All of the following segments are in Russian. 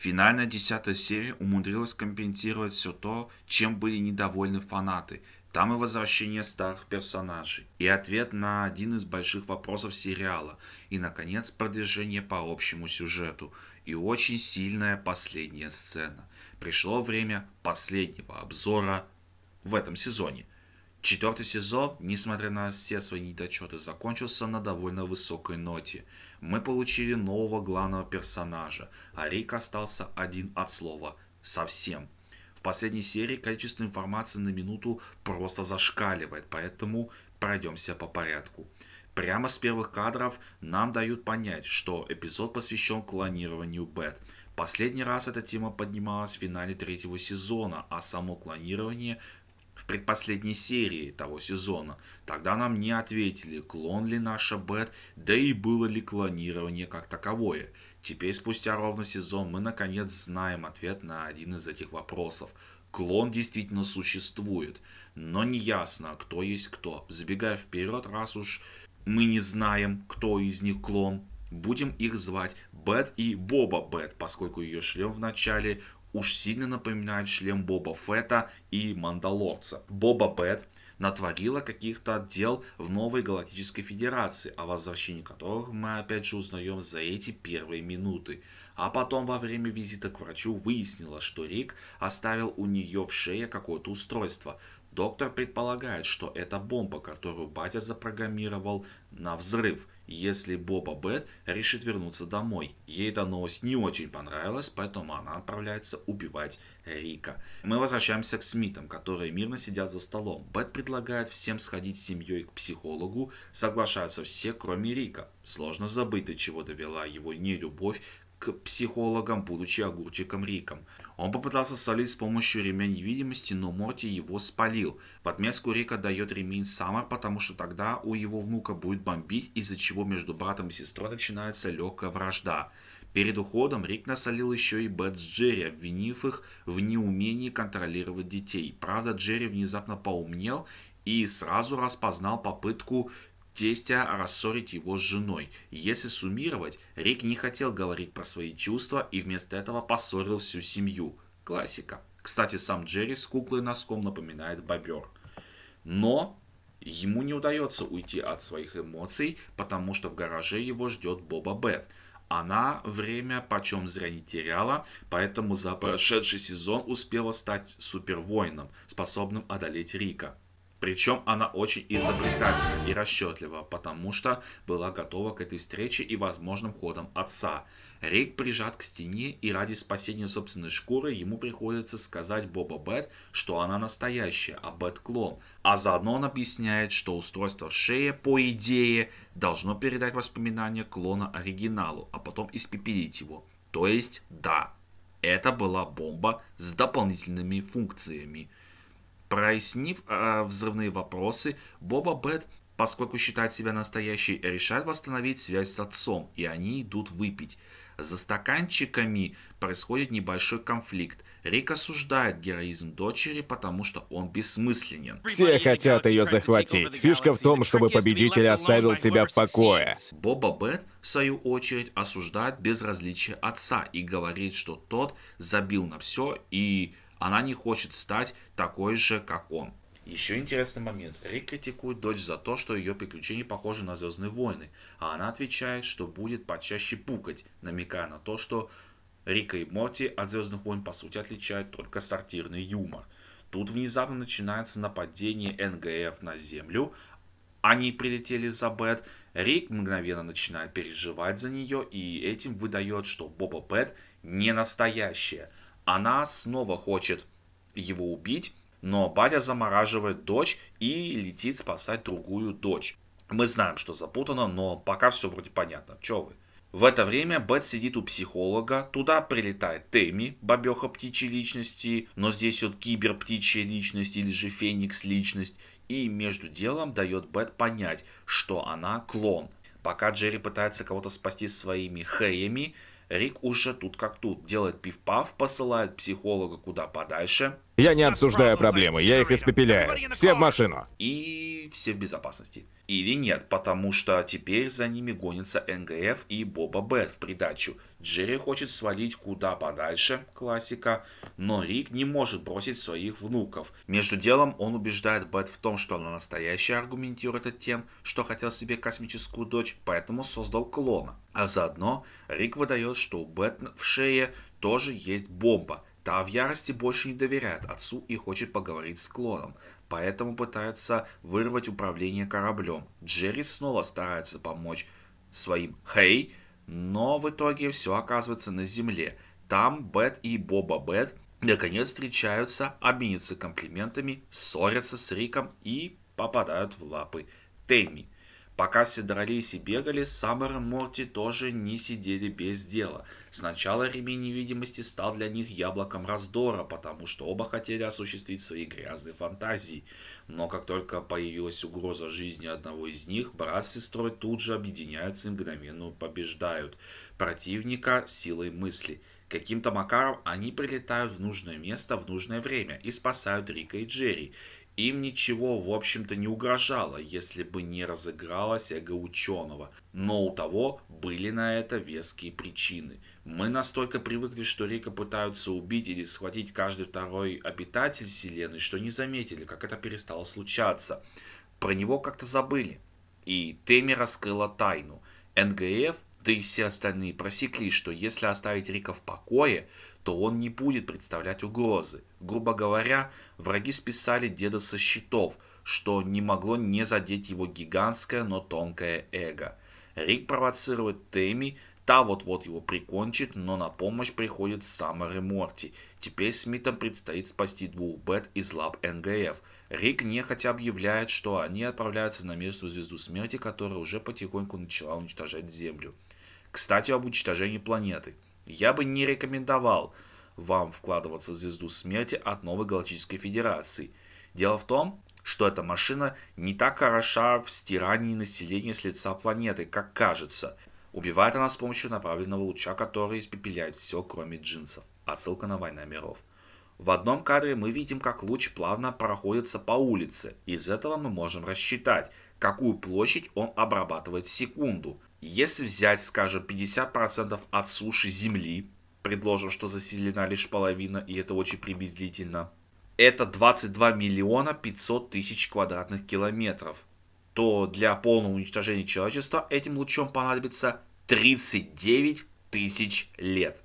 Финальная десятая серия умудрилась компенсировать все то, чем были недовольны фанаты. Там и возвращение старых персонажей, и ответ на один из больших вопросов сериала, и, наконец, продвижение по общему сюжету, и очень сильная последняя сцена. Пришло время последнего обзора в этом сезоне. Четвертый сезон, несмотря на все свои недочеты, закончился на довольно высокой ноте. Мы получили нового главного персонажа, а Рик остался один от слова «совсем». В последней серии количество информации на минуту просто зашкаливает, поэтому пройдемся по порядку. Прямо с первых кадров нам дают понять, что эпизод посвящен клонированию Бет. Последний раз эта тема поднималась в финале третьего сезона, а само клонирование в предпоследней серии того сезона. Тогда нам не ответили, клон ли наша Бет, да и было ли клонирование как таковое. Теперь, спустя ровно сезон, мы наконец знаем ответ на один из этих вопросов. Клон действительно существует, но неясно, кто есть кто. Забегая вперед, раз уж мы не знаем, кто из них клон, будем их звать Бет и Боба Бет, поскольку ее шлем в начале уж сильно напоминает шлем Боба Фетта и Мандалорца. Боба Бет натворила каких-то дел в новой Галактической Федерации, о возвращении которых мы опять же узнаем за эти первые минуты. А потом во время визита к врачу выяснилось, что Рик оставил у нее в шее какое-то устройство, Доктор предполагает, что это бомба, которую батя запрограммировал на взрыв, если Боба Бет решит вернуться домой. Ей эта новость не очень понравилась, поэтому она отправляется убивать Рика. Мы возвращаемся к Смитам, которые мирно сидят за столом. Бет предлагает всем сходить с семьей к психологу, соглашаются все, кроме Рика. Сложно забыть, до чего довела его нелюбовь к психологам, будучи огурчиком Риком. Он попытался солить с помощью ремень невидимости, но Морти его спалил. Подмеску Рика дает ремень Саммер, потому что тогда у его внука будет бомбить, из-за чего между братом и сестрой начинается легкая вражда. Перед уходом Рик насолил еще и Бет с Джерри, обвинив их в неумении контролировать детей. Правда, Джерри внезапно поумнел и сразу распознал попытку тестя рассорить его с женой. Если суммировать, Рик не хотел говорить про свои чувства и вместо этого поссорил всю семью. Классика. Кстати, сам Джерри с куклой носком напоминает бобер. Но ему не удается уйти от своих эмоций, потому что в гараже его ждет Боба Бет. Она время почем зря не теряла, поэтому за прошедший сезон успела стать супервоином, способным одолеть Рика. Причем она очень изобретательна и расчетлива, потому что была готова к этой встрече и возможным ходам отца. Рик прижат к стене, и ради спасения собственной шкуры ему приходится сказать Боба Бет, что она настоящая, а Бет клон. А заодно он объясняет, что устройство в шее, по идее, должно передать воспоминания клона оригиналу, а потом испепелить его. То есть, да, это была бомба с дополнительными функциями – Прояснив э, взрывные вопросы, Боба Бет, поскольку считает себя настоящей, решает восстановить связь с отцом, и они идут выпить. За стаканчиками происходит небольшой конфликт. Рик осуждает героизм дочери, потому что он бессмысленен. Все хотят ее захватить. Фишка в том, чтобы победитель оставил тебя в покое. Боба Бет, в свою очередь, осуждает безразличие отца и говорит, что тот забил на все и она не хочет стать такой же, как он. Еще интересный момент. Рик критикует дочь за то, что ее приключения похожи на «Звездные войны», а она отвечает, что будет почаще пукать, намекая на то, что Рика и Морти от «Звездных войн» по сути отличают только сортирный юмор. Тут внезапно начинается нападение НГФ на Землю, они прилетели за Бет, Рик мгновенно начинает переживать за нее и этим выдает, что Боба Бет не настоящая – она снова хочет его убить, но батя замораживает дочь и летит спасать другую дочь. Мы знаем, что запутано, но пока все вроде понятно. Че вы? В это время Бет сидит у психолога, туда прилетает Тэмми, бабеха птичьей личности, но здесь вот кибер птичья личность или же феникс личность, и между делом дает Бет понять, что она клон. Пока Джерри пытается кого-то спасти своими хэями, Рик уже тут как тут делает пиф-паф, посылает психолога куда подальше – я не обсуждаю проблемы, я их испепеляю. Все в машину. И все в безопасности. Или нет, потому что теперь за ними гонится НГФ и Боба Бет в придачу. Джерри хочет свалить куда подальше, классика, но Рик не может бросить своих внуков. Между делом он убеждает Бет в том, что она настоящая, аргументирует это тем, что хотел себе космическую дочь, поэтому создал клона. А заодно Рик выдает, что у Бет в шее тоже есть бомба – Та в ярости больше не доверяет отцу и хочет поговорить с клоном, поэтому пытается вырвать управление кораблем. Джерри снова старается помочь своим «Хей», но в итоге все оказывается на земле. Там Бет и Боба Бет наконец встречаются, обменятся комплиментами, ссорятся с Риком и попадают в лапы Тэмми – Пока все дрались и бегали, Саммер и Морти тоже не сидели без дела. Сначала ремень невидимости стал для них яблоком раздора, потому что оба хотели осуществить свои грязные фантазии. Но как только появилась угроза жизни одного из них, брат с сестрой тут же объединяются и мгновенно побеждают противника силой мысли. Каким-то макаром они прилетают в нужное место в нужное время и спасают Рика и Джерри. Им ничего, в общем-то, не угрожало, если бы не разыгралось эго ученого. Но у того были на это веские причины. Мы настолько привыкли, что Рика пытаются убить или схватить каждый второй обитатель Вселенной, что не заметили, как это перестало случаться. Про него как-то забыли. И Теми раскрыла тайну. НГФ да и все остальные просекли, что если оставить Рика в покое, то он не будет представлять угрозы. Грубо говоря, враги списали деда со счетов, что не могло не задеть его гигантское, но тонкое эго. Рик провоцирует Тэмми, та вот-вот его прикончит, но на помощь приходит Саммер и Морти. Теперь Смитам предстоит спасти двух Бет из лап НГФ. Рик нехотя объявляет, что они отправляются на местную звезду смерти, которая уже потихоньку начала уничтожать Землю. Кстати, об уничтожении планеты. Я бы не рекомендовал вам вкладываться в звезду смерти от новой Галактической Федерации. Дело в том, что эта машина не так хороша в стирании населения с лица планеты, как кажется. Убивает она с помощью направленного луча, который испепеляет все, кроме джинсов. Отсылка а на «Война миров». В одном кадре мы видим, как луч плавно проходится по улице. Из этого мы можем рассчитать, какую площадь он обрабатывает в секунду. Если взять, скажем, 50% от суши Земли, предложим, что заселена лишь половина, и это очень приблизительно, это 22 миллиона 500 тысяч квадратных километров, то для полного уничтожения человечества этим лучом понадобится 39 тысяч лет.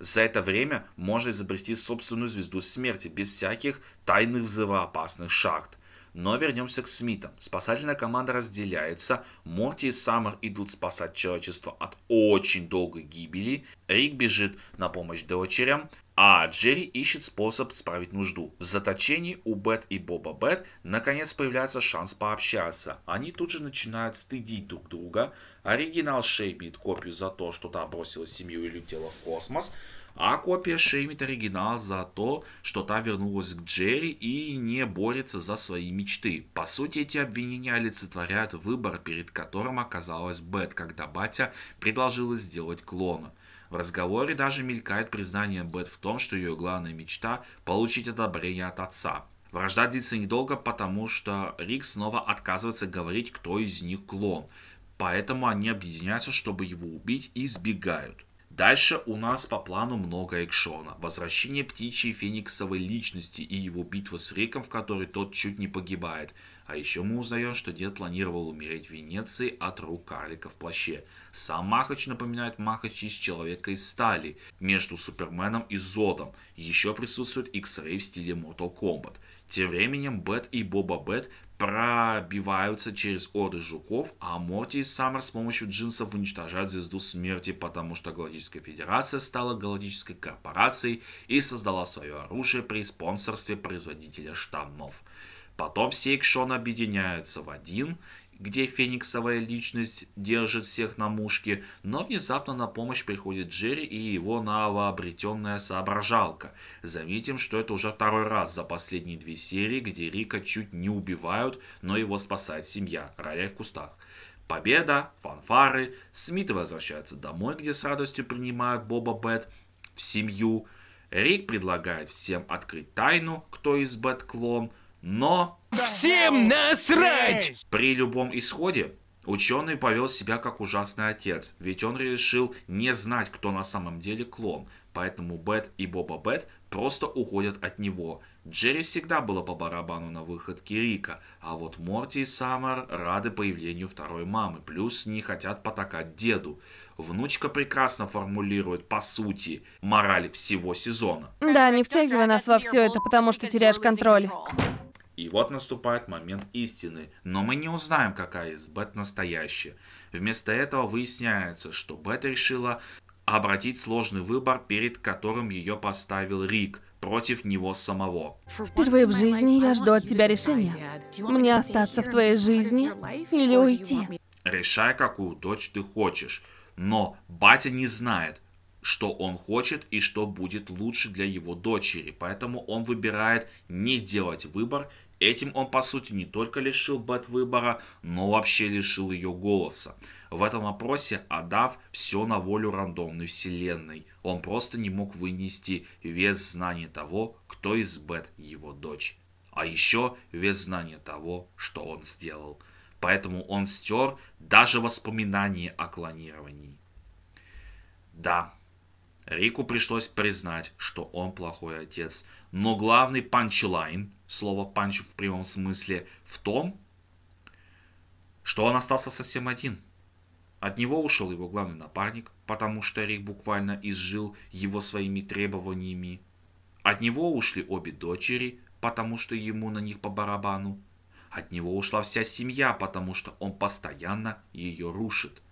За это время можно изобрести собственную звезду смерти без всяких тайных взрывоопасных шахт. Но вернемся к Смитам. Спасательная команда разделяется. Морти и Саммер идут спасать человечество от очень долгой гибели. Рик бежит на помощь дочерям. А Джерри ищет способ справить нужду. В заточении у Бет и Боба Бет наконец появляется шанс пообщаться. Они тут же начинают стыдить друг друга. Оригинал Шей копию за то, что та бросила семью и летела в космос. Акопия шеймит оригинал за то, что та вернулась к Джерри и не борется за свои мечты. По сути, эти обвинения олицетворяют выбор, перед которым оказалась Бет, когда батя предложила сделать клона. В разговоре даже мелькает признание Бет в том, что ее главная мечта – получить одобрение от отца. Вражда длится недолго, потому что Рик снова отказывается говорить, кто из них клон. Поэтому они объединяются, чтобы его убить и сбегают. Дальше у нас по плану много экшона. Возвращение птичьей фениксовой личности и его битва с Риком, в которой тот чуть не погибает. А еще мы узнаем, что дед планировал умереть в Венеции от рук карлика в плаще. Сам Махач напоминает Махач из Человека из Стали, между Суперменом и Зодом. Еще присутствует X-Ray в стиле Mortal Kombat. Тем временем Бет и Боба Бет пробиваются через оды жуков, а Морти и Саммер с помощью джинсов уничтожают Звезду Смерти, потому что Галактическая Федерация стала галактической корпорацией и создала свое оружие при спонсорстве производителя штанов. Потом все экшон объединяются в один где фениксовая личность держит всех на мушке, но внезапно на помощь приходит Джерри и его новообретенная соображалка. Заметим, что это уже второй раз за последние две серии, где Рика чуть не убивают, но его спасает семья, роляй в кустах. Победа, фанфары, Смит возвращается домой, где с радостью принимают Боба Бет в семью. Рик предлагает всем открыть тайну, кто из Бет клон но Всем насрать! При любом исходе Ученый повел себя как ужасный отец, ведь он решил не знать, кто на самом деле клон. Поэтому Бет и Боба Бет просто уходят от него. Джерри всегда было по барабану на выход Кирика, а вот Морти и Саммер рады появлению второй мамы, плюс не хотят потакать деду. Внучка прекрасно формулирует, по сути, мораль всего сезона. Да, не втягивай нас во все это, потому что теряешь контроль. И вот наступает момент истины, но мы не узнаем, какая из бет настоящая. Вместо этого выясняется, что бет решила обратить сложный выбор, перед которым ее поставил Рик, против него самого. Впервые в жизни я жду от тебя решения. Мне остаться в твоей жизни или уйти? Решай, какую дочь ты хочешь. Но батя не знает, что он хочет и что будет лучше для его дочери. Поэтому он выбирает не делать выбор. Этим он, по сути, не только лишил Бет выбора, но вообще лишил ее голоса. В этом вопросе отдав все на волю рандомной вселенной. Он просто не мог вынести вес знания того, кто из Бет его дочь. А еще вес знания того, что он сделал. Поэтому он стер даже воспоминания о клонировании. Да, Рику пришлось признать, что он плохой отец. Но главный панчлайн, слово панч в прямом смысле, в том, что он остался совсем один. От него ушел его главный напарник, потому что Рик буквально изжил его своими требованиями. От него ушли обе дочери, потому что ему на них по барабану. От него ушла вся семья, потому что он постоянно ее рушит.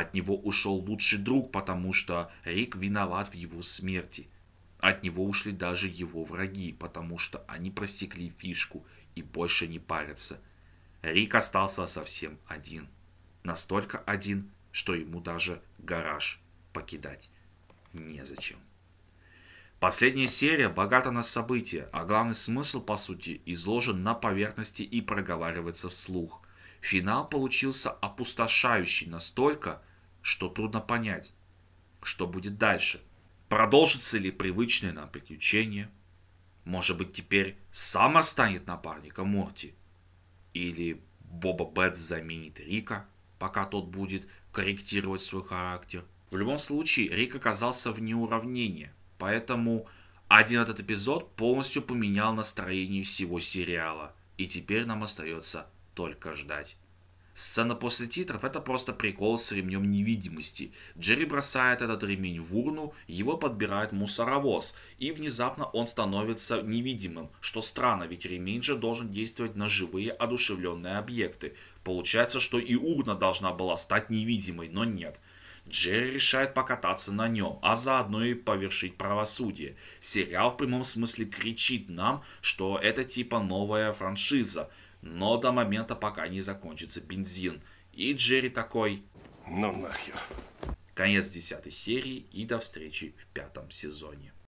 От него ушел лучший друг, потому что Рик виноват в его смерти. От него ушли даже его враги, потому что они просекли фишку и больше не парятся. Рик остался совсем один. Настолько один, что ему даже гараж покидать незачем. Последняя серия богата на события, а главный смысл, по сути, изложен на поверхности и проговаривается вслух. Финал получился опустошающий настолько, что трудно понять, что будет дальше. Продолжится ли привычное нам приключение? Может быть, теперь Сама станет напарником Морти? Или Боба Бетс заменит Рика, пока тот будет корректировать свой характер? В любом случае, Рик оказался в неуравнении, поэтому один этот эпизод полностью поменял настроение всего сериала. И теперь нам остается только ждать. Сцена после титров – это просто прикол с ремнем невидимости. Джерри бросает этот ремень в урну, его подбирает мусоровоз, и внезапно он становится невидимым, что странно, ведь ремень же должен действовать на живые одушевленные объекты. Получается, что и урна должна была стать невидимой, но нет. Джерри решает покататься на нем, а заодно и повершить правосудие. Сериал в прямом смысле кричит нам, что это типа новая франшиза – но до момента, пока не закончится бензин. И Джерри такой... Ну нахер. Конец десятой серии и до встречи в пятом сезоне.